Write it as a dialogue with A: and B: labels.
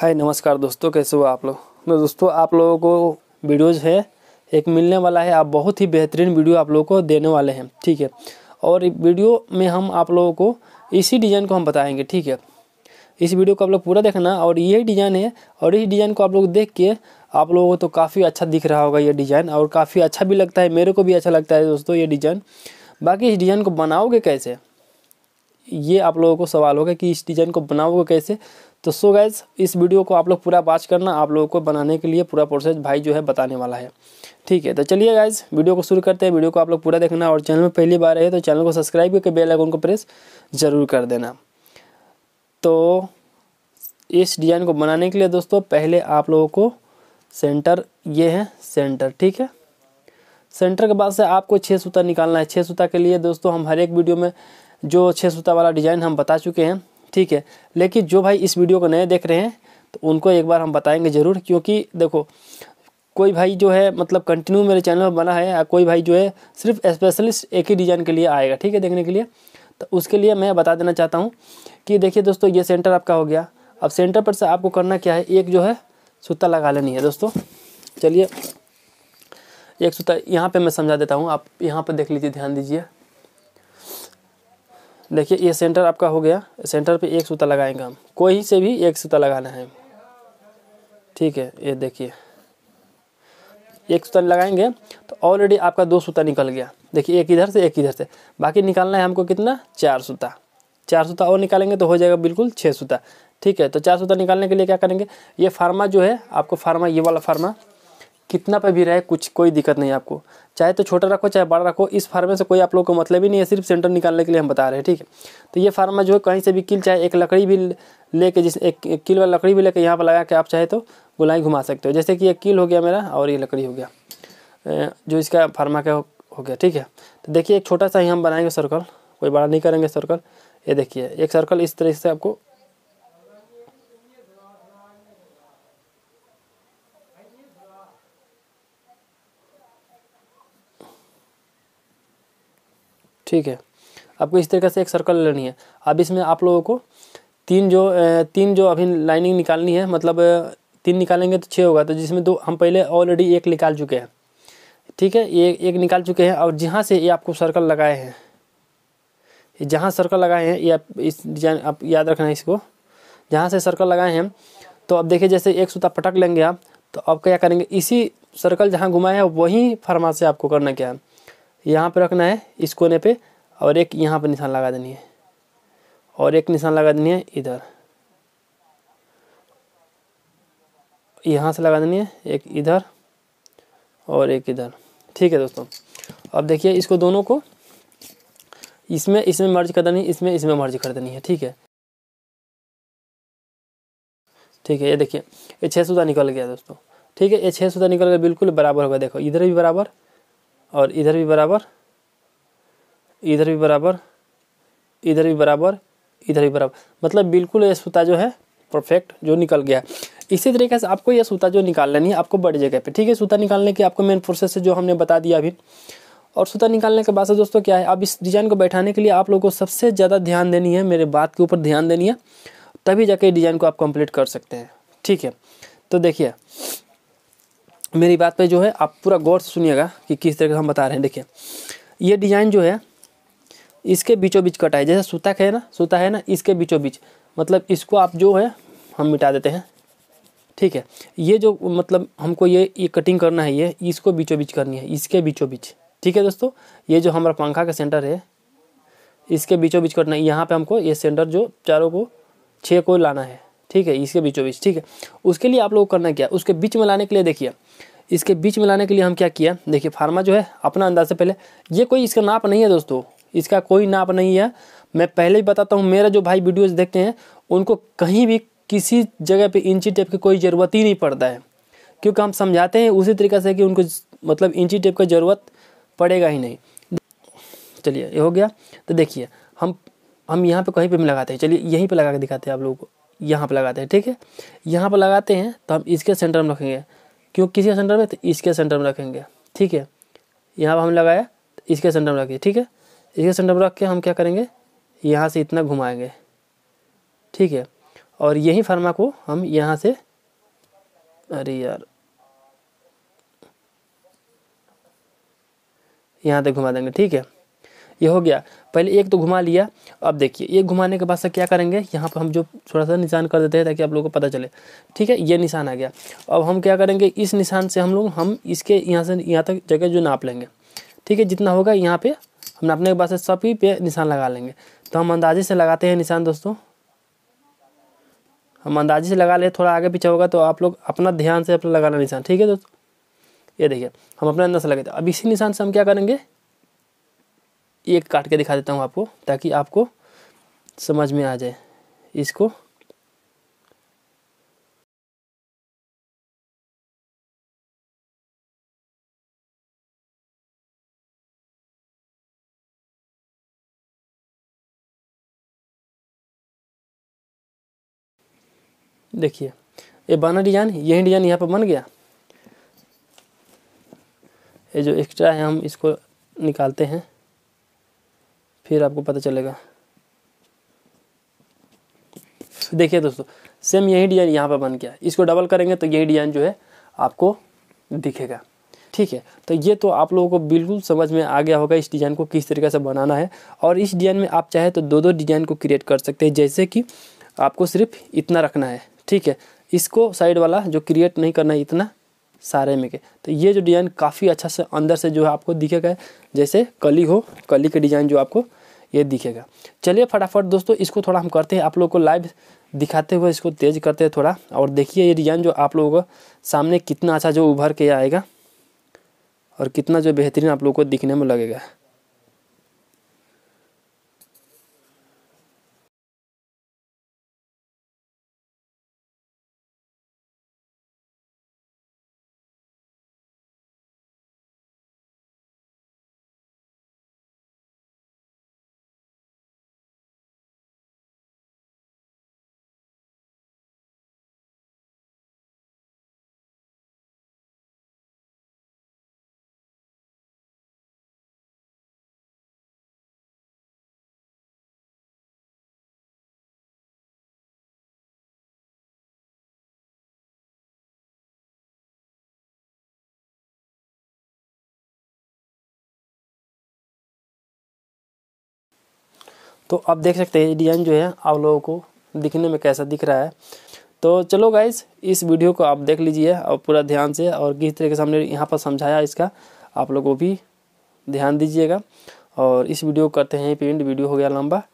A: हाय नमस्कार दोस्तों कैसे हो आप लोग तो दोस्तों आप लोगों को वीडियोज़ है एक मिलने वाला है आप बहुत ही बेहतरीन वीडियो आप लोगों को देने वाले हैं ठीक है और वीडियो में हम आप लोगों को इसी डिज़ाइन को हम बताएंगे ठीक है इस वीडियो को आप लोग पूरा देखना और यही डिज़ाइन है और इस डिज़ाइन को आप लोग देख के आप लोगों को तो काफ़ी अच्छा दिख रहा होगा ये डिज़ाइन और काफ़ी अच्छा भी लगता है मेरे को भी अच्छा लगता है दोस्तों ये डिज़ाइन बाकी इस डिज़ाइन को बनाओगे कैसे ये आप लोगों को सवाल होगा कि इस डिज़ाइन को बनाओगे कैसे तो सो गैस इस वीडियो को आप लोग पूरा बात करना आप लोगों को बनाने के लिए पूरा प्रोसेस भाई जो है बताने वाला है ठीक है तो चलिए गाइज वीडियो को शुरू करते हैं वीडियो को आप लोग पूरा देखना और चैनल में पहली बार है तो चैनल को सब्सक्राइब करके बेल आइकन को प्रेस ज़रूर कर देना तो इस डिज़ाइन को बनाने के लिए दोस्तों पहले आप लोगों को सेंटर ये है सेंटर ठीक है सेंटर के बाद से आपको छः सूता निकालना है छः सूता के लिए दोस्तों हम हर एक वीडियो में जो छः सूता वाला डिज़ाइन हम बता चुके हैं ठीक है लेकिन जो भाई इस वीडियो को नए देख रहे हैं तो उनको एक बार हम बताएंगे ज़रूर क्योंकि देखो कोई भाई जो है मतलब कंटिन्यू मेरे चैनल पर बना है या कोई भाई जो है सिर्फ स्पेशलिस्ट एक ही डिज़ाइन के लिए आएगा ठीक है देखने के लिए तो उसके लिए मैं बता देना चाहता हूँ कि देखिए दोस्तों ये सेंटर आपका हो गया अब सेंटर पर से आपको करना क्या है एक जो है सूता लगा लेनी है दोस्तों चलिए एक सूता यहाँ पे मैं समझा देता हूँ आप यहाँ पर देख लीजिए ध्यान दीजिए देखिए ये सेंटर आपका हो गया सेंटर पे एक सूता लगाएंगे हम कोई से भी एक सूता लगाना है ठीक है ये देखिए एक सूता लगाएंगे तो ऑलरेडी आपका दो सूता निकल गया देखिए एक इधर से एक इधर से बाकी निकालना है हमको कितना चार सूता चार सूता और निकालेंगे तो हो जाएगा बिल्कुल छः सूता ठीक है तो चार सूता निकालने के लिए क्या करेंगे ये फार्मा जो है आपको फार्मा ये वाला फार्मा कितना पे भी रहे कुछ कोई दिक्कत नहीं आपको चाहे तो छोटा रखो चाहे बड़ा रखो इस फार्म में से कोई आप लोग को मतलब ही नहीं है सिर्फ सेंटर निकालने के लिए हम बता रहे हैं ठीक है तो ये फार्मा जो है कहीं से भी कील चाहे एक लकड़ी भी लेके जिस एक, एक कील वाला लकड़ी भी लेके यहाँ पर लगा के आप चाहे तो गुलाई घुमा सकते हो जैसे कि ये कील हो गया मेरा और ये लकड़ी हो गया जो इसका फार्मा का हो गया ठीक है तो देखिए एक छोटा सा ही हम बनाएंगे सर्कल कोई बड़ा नहीं करेंगे सर्कल ये देखिए एक सर्कल इस तरीके से आपको ठीक है आपको इस तरीके से एक सर्कल लेनी है अब इसमें आप लोगों को तीन जो तीन जो अभी लाइनिंग निकालनी है मतलब तीन निकालेंगे तो छः होगा तो जिसमें दो हम पहले ऑलरेडी एक निकाल चुके हैं ठीक है ये एक निकाल चुके हैं और जहाँ से ये आपको सर्कल लगाए हैं जहाँ सर्कल लगाए हैं ये आप इस डिजाइन आप याद रखना है इसको जहाँ से सर्कल लगाए हैं तो अब देखिए जैसे एक सूता पटक लेंगे आप तो अब क्या करेंगे इसी सर्कल जहाँ घुमाए हैं वहीं फरमा से आपको करना क्या है यहाँ पे रखना है इस कोने पे और एक यहाँ पे निशान लगा देनी है और एक निशान लगा देनी है इधर यहाँ से लगा देनी है एक इधर और एक इधर ठीक है दोस्तों अब देखिए इसको दोनों को इसमें इसमें मर्ज कर देनी इसमें इसमें मर्ज कर देनी है ठीक है ठीक है ये देखिए ये छः सुधा निकल गया दोस्तों ठीक है ये छः सुधा निकल गया बिल्कुल बराबर होगा देखो इधर भी बराबर और इधर भी बराबर इधर भी बराबर इधर भी बराबर इधर भी बराबर मतलब बिल्कुल ये सूता जो है परफेक्ट जो निकल गया इसी तरीके से आपको यह सूता जो निकालना नहीं है आपको बड़ी जगह पे ठीक है सूता निकालने की आपको मेन प्रोसेस है जो हमने बता दिया अभी और सूता निकालने के बाद से दोस्तों क्या है अब इस डिज़ाइन को बैठाने के लिए आप लोगों को सबसे ज़्यादा ध्यान देनी है मेरे बात के ऊपर ध्यान देनी है तभी जाके डिज़ाइन को आप कंप्लीट कर सकते हैं ठीक है तो देखिए मेरी बात पे जो है आप पूरा गौर से सुनिएगा कि किस तरह का हम बता रहे हैं देखिए ये डिज़ाइन जो है इसके बीचों बीच कटा है जैसे सूता है ना सूता है ना इसके बीचों बीच मतलब इसको आप जो है हम मिटा देते हैं ठीक है ये जो मतलब हमको ये ये कटिंग करना है ये इसको बीचों बीच करनी है इसके बीचों बीच ठीक है दोस्तों ये जो हमारा पंखा का सेंटर है इसके बीचों बीच कटना है यहाँ पर हमको ये सेंटर जो चारों को छः को लाना है ठीक है इसके बीचों बीच ठीक है उसके लिए आप लोग करना क्या उसके बीच में लाने के लिए देखिए इसके बीच में लाने के लिए हम क्या किया देखिए फार्मा जो है अपना अंदाज से पहले ये कोई इसका नाप नहीं है दोस्तों इसका कोई नाप नहीं है मैं पहले ही बताता हूँ मेरा जो भाई वीडियोज़ देखते हैं उनको कहीं भी किसी जगह पर इंची टेप की कोई ज़रूरत ही नहीं पड़ता है क्योंकि हम समझाते हैं उसी तरीके से कि उनको मतलब इंची टेप का ज़रूरत पड़ेगा ही नहीं चलिए ये हो गया तो देखिए हम हम यहाँ पे कहीं पे भी लगाते हैं चलिए यहीं पे लगा के दिखाते हैं आप लोगों को यहाँ पर लगाते हैं ठीक है यहाँ पर लगाते हैं तो हम इसके सेंटर में रखेंगे क्यों किसके सेंटर में तो इसके सेंटर में रखेंगे ठीक है यहाँ पर हम लगाया तो इसके सेंटर में रखिए ठीक है इसके सेंटर में रख के हम क्या करेंगे यहाँ से इतना घुमाएंगे ठीक है और यही फार्मा को हम यहाँ से अरे यार यहाँ तक घुमा देंगे ठीक है ये हो गया पहले एक तो घुमा लिया अब देखिए एक घुमाने के बाद से क्या करेंगे यहाँ पर हम जो थोड़ा सा निशान कर देते हैं ताकि आप लोगों को पता चले ठीक है ये निशान आ गया अब हम क्या करेंगे इस निशान से हम लोग हम इसके यहाँ से यहाँ तक जगह जो नाप लेंगे ठीक है जितना होगा यहाँ पर हम नापने के बाद से सभी पे निशान लगा लेंगे तो हम अंदाजे से लगाते हैं निशान दोस्तों हम अंदाजे से लगा ले थोड़ा आगे पीछे होगा तो आप लोग अपना ध्यान से अपना लगाना निशान ठीक है दोस्तों ये देखिए हम अपना अंदर से लगे थे अब इसी निशान से हम क्या करेंगे एक काट के दिखा देता हूँ आपको ताकि आपको समझ में आ जाए इसको देखिए ये बाना डिजाइन यही डिजाइन यहाँ पर बन गया ये जो एक्स्ट्रा है हम इसको निकालते हैं फिर आपको पता चलेगा तो देखिए दोस्तों सेम यही डिजाइन यहाँ पर बन गया इसको डबल करेंगे तो यही डिजाइन जो है आपको दिखेगा ठीक है तो ये तो आप लोगों को बिल्कुल समझ में आ गया होगा इस डिज़ाइन को किस तरीके से बनाना है और इस डिज़ाइन में आप चाहे तो दो दो डिज़ाइन को क्रिएट कर सकते हैं जैसे कि आपको सिर्फ इतना रखना है ठीक है इसको साइड वाला जो क्रिएट नहीं करना है इतना सारे में के तो ये जो डिज़ाइन काफ़ी अच्छा से अंदर से जो है आपको दिखेगा जैसे कली हो कली के डिज़ाइन जो आपको ये दिखेगा चलिए फटाफट दोस्तों इसको थोड़ा हम करते हैं आप लोग को लाइव दिखाते हुए इसको तेज करते हैं थोड़ा और देखिए ये डिजाइन जो आप लोगों को सामने कितना अच्छा जो उभर के आएगा और कितना जो बेहतरीन आप लोग को दिखने में लगेगा तो आप देख सकते हैं डिज़ाइन जो है आप लोगों को दिखने में कैसा दिख रहा है तो चलो गाइज इस वीडियो को आप देख लीजिए और पूरा ध्यान से और किस तरीके से हमने यहाँ पर समझाया इसका आप लोगों भी ध्यान दीजिएगा और इस वीडियो को करते हैं पेंट वीडियो हो गया लंबा